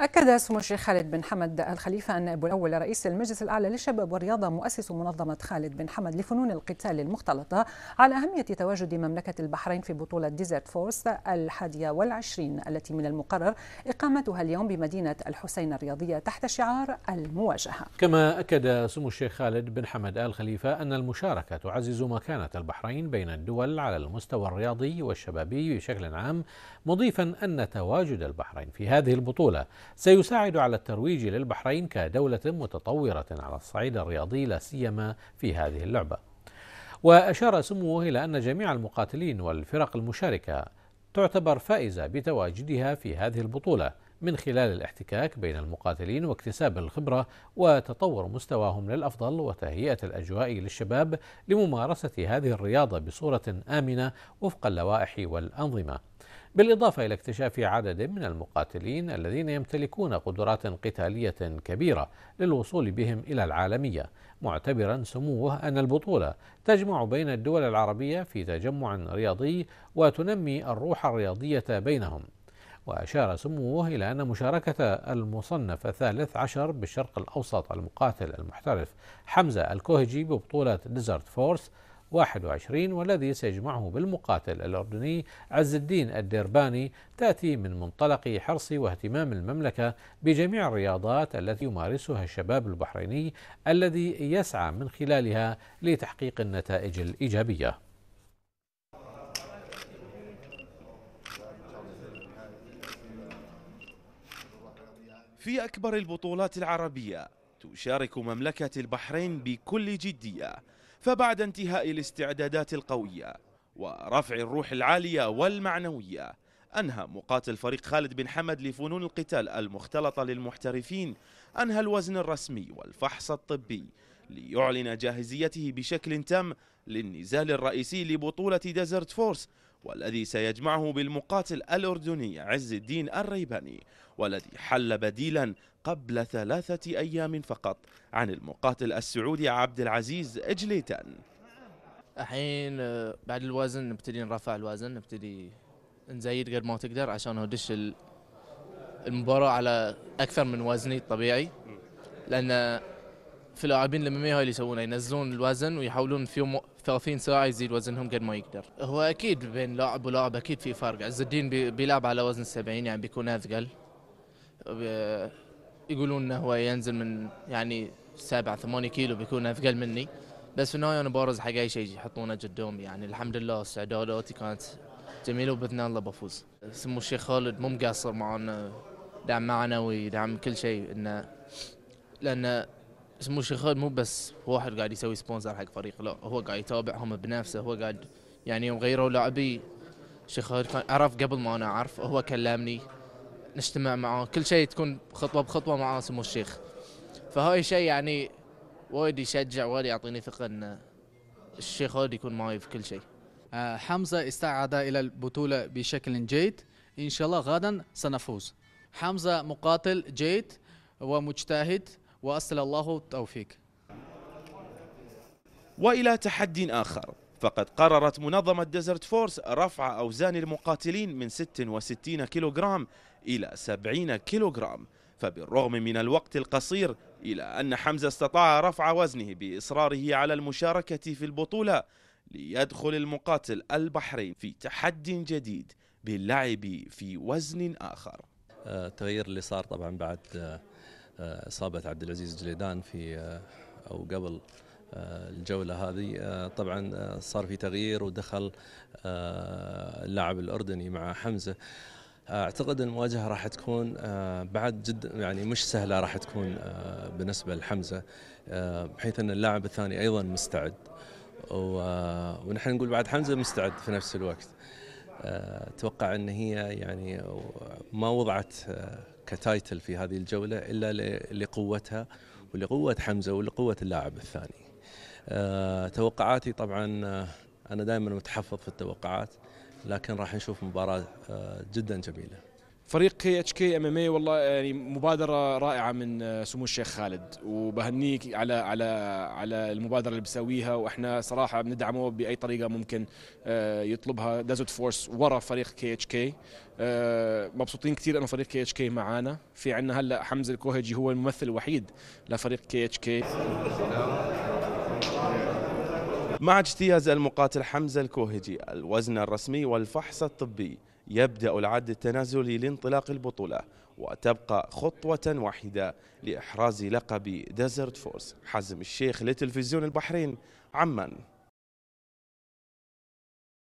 أكد سمو الشيخ خالد بن حمد الخليفة النائب الأول رئيس المجلس الأعلى للشباب والرياضة مؤسس منظمة خالد بن حمد لفنون القتال المختلطة على أهمية تواجد مملكة البحرين في بطولة ديزرت فورس الحادية والعشرين التي من المقرر إقامتها اليوم بمدينة الحسين الرياضية تحت شعار المواجهة كما أكد سمو الشيخ خالد بن حمد آل خليفة أن المشاركة تعزز مكانة البحرين بين الدول على المستوى الرياضي والشبابي بشكل عام مضيفا أن تواجد البحرين في هذه البطولة سيساعد على الترويج للبحرين كدولة متطورة على الصعيد الرياضي لا سيما في هذه اللعبة. وأشار سموه إلى أن جميع المقاتلين والفرق المشاركة تعتبر فائزة بتواجدها في هذه البطولة من خلال الاحتكاك بين المقاتلين واكتساب الخبرة وتطور مستواهم للأفضل وتهيئة الأجواء للشباب لممارسة هذه الرياضة بصورة آمنة وفق اللوائح والأنظمة. بالإضافة إلى اكتشاف عدد من المقاتلين الذين يمتلكون قدرات قتالية كبيرة للوصول بهم إلى العالمية معتبرا سموه أن البطولة تجمع بين الدول العربية في تجمع رياضي وتنمي الروح الرياضية بينهم وأشار سموه إلى أن مشاركة المصنف الثالث عشر بالشرق الأوسط المقاتل المحترف حمزة الكوهجي ببطولة ديزرت فورس 21 والذي سيجمعه بالمقاتل الأردني عز الدين الدرباني تأتي من منطلق حرص واهتمام المملكة بجميع الرياضات التي يمارسها الشباب البحريني الذي يسعى من خلالها لتحقيق النتائج الإيجابية في أكبر البطولات العربية تشارك مملكة البحرين بكل جدية فبعد انتهاء الاستعدادات القوية ورفع الروح العالية والمعنوية أنهى مقاتل فريق خالد بن حمد لفنون القتال المختلطة للمحترفين أنهى الوزن الرسمي والفحص الطبي ليعلن جاهزيته بشكل تام للنزال الرئيسي لبطولة ديزرت فورس والذي سيجمعه بالمقاتل الأردني عز الدين الريباني والذي حل بديلا قبل ثلاثة أيام فقط عن المقاتل السعودي عبد العزيز إجليتان الحين آه، بعد الوزن نبتدي نرفع الوزن نبتدي نزيد قد ما تقدر عشان ادش المباراة على أكثر من وزني الطبيعي لأن في لاعبين الامامية هاي اللي يسوونه ينزلون الوزن ويحاولون في يوم 30 ساعه يزيد وزنهم قد ما يقدر هو اكيد بين لاعب ولاعب اكيد في فرق عز الدين بيلعب على وزن 70 يعني بيكون اثقل يقولون انه هو ينزل من يعني 7 8 كيلو بيكون اثقل مني بس في النهايه انا بارز حق اي شيء يحطونه قدامي يعني الحمد لله استعداداتي كانت جميله وباذن الله بفوز سمو الشيخ خالد مو مقصر معنا دعم معنوي دعم كل شيء انه لانه الشيخ خالد مو بس واحد قاعد يسوي سبونسر حق فريق لا هو قاعد يتابعهم بنفسه هو قاعد يعني يوم غيروا لاعبي شيخال كان عرف قبل ما انا اعرف هو كلمني نجتمع معاه كل شيء تكون خطوه بخطوه مع سمو الشيخ فهاي شيء يعني وايد يشجع وايد يعطيني ثقه ان الشيخ خالد يكون معي في كل شيء آه، حمزه استعاد الى البطوله بشكل جيد ان شاء الله غدا سنفوز حمزه مقاتل جيد ومجتهد وأسأل الله التوفيق وإلى تحد آخر فقد قررت منظمة ديزرت فورس رفع أوزان المقاتلين من 66 كيلوغرام إلى 70 كيلوغرام فبالرغم من الوقت القصير إلى أن حمزة استطاع رفع وزنه بإصراره على المشاركة في البطولة ليدخل المقاتل البحرين في تحد جديد باللعب في وزن آخر التغيير آه، اللي صار طبعا بعد آه، آه، اصابه عبد العزيز جليدان في آه، او قبل آه، الجوله هذه طبعا صار في تغيير ودخل اللاعب الاردني مع حمزه اعتقد المواجهه راح تكون بعد جد يعني مش سهله راح تكون بالنسبه لحمزه بحيث ان اللاعب الثاني ايضا مستعد ونحن نقول بعد حمزه مستعد في نفس الوقت اتوقع ان هي يعني ما وضعت كتايتل في هذه الجولة إلا لقوتها ولقوة حمزة ولقوة اللاعب الثاني أه توقعاتي طبعا آه، أنا دائما متحفظ في التوقعات لكن راح نشوف مباراة آه، جدا جميلة فريق كي اتش كي ام ام اي والله يعني مبادره رائعه من آه، سمو الشيخ خالد وبهنيك على على على المبادره اللي بسويها واحنا صراحه بندعمه باي طريقه ممكن آه، يطلبها دازوت فورس ورا فريق كي اتش كي مبسوطين كثير انه فريق كي اتش كي معانا في عندنا هلا حمزه الكوهجي هو الممثل الوحيد لفريق كي اتش كي مع اجتياز المقاتل حمزه الكوهجي الوزن الرسمي والفحص الطبي يبدأ العد التنازلي لانطلاق البطولة وتبقى خطوة واحدة لإحراز لقب ديزرت فورس حزم الشيخ لتلفزيون البحرين عمان